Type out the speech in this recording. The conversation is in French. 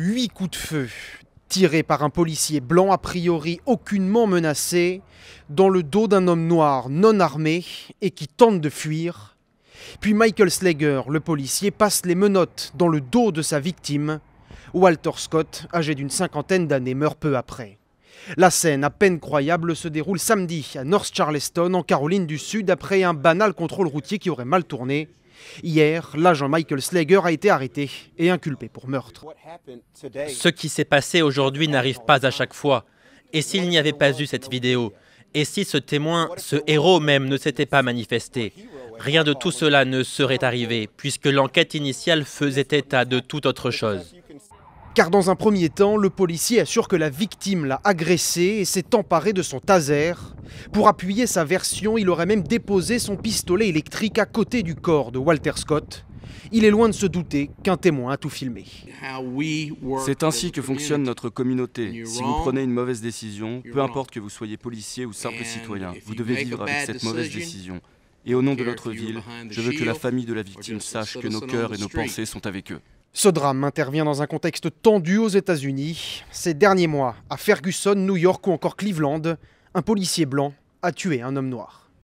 Huit coups de feu tirés par un policier blanc a priori aucunement menacé dans le dos d'un homme noir non armé et qui tente de fuir. Puis Michael Slager, le policier, passe les menottes dans le dos de sa victime. Walter Scott, âgé d'une cinquantaine d'années, meurt peu après. La scène, à peine croyable, se déroule samedi à North Charleston, en Caroline du Sud, après un banal contrôle routier qui aurait mal tourné. Hier, l'agent Michael Slager a été arrêté et inculpé pour meurtre. Ce qui s'est passé aujourd'hui n'arrive pas à chaque fois. Et s'il n'y avait pas eu cette vidéo Et si ce témoin, ce héros même, ne s'était pas manifesté Rien de tout cela ne serait arrivé, puisque l'enquête initiale faisait état de toute autre chose. Car dans un premier temps, le policier assure que la victime l'a agressé et s'est emparé de son taser. Pour appuyer sa version, il aurait même déposé son pistolet électrique à côté du corps de Walter Scott. Il est loin de se douter qu'un témoin a tout filmé. C'est ainsi que fonctionne notre communauté. Si vous prenez une mauvaise décision, peu importe que vous soyez policier ou simple citoyen, vous devez vivre avec cette mauvaise décision. Et au nom de notre ville, je veux que la famille de la victime sache que nos cœurs et nos pensées sont avec eux. Ce drame intervient dans un contexte tendu aux États-Unis. Ces derniers mois, à Ferguson, New York ou encore Cleveland, un policier blanc a tué un homme noir.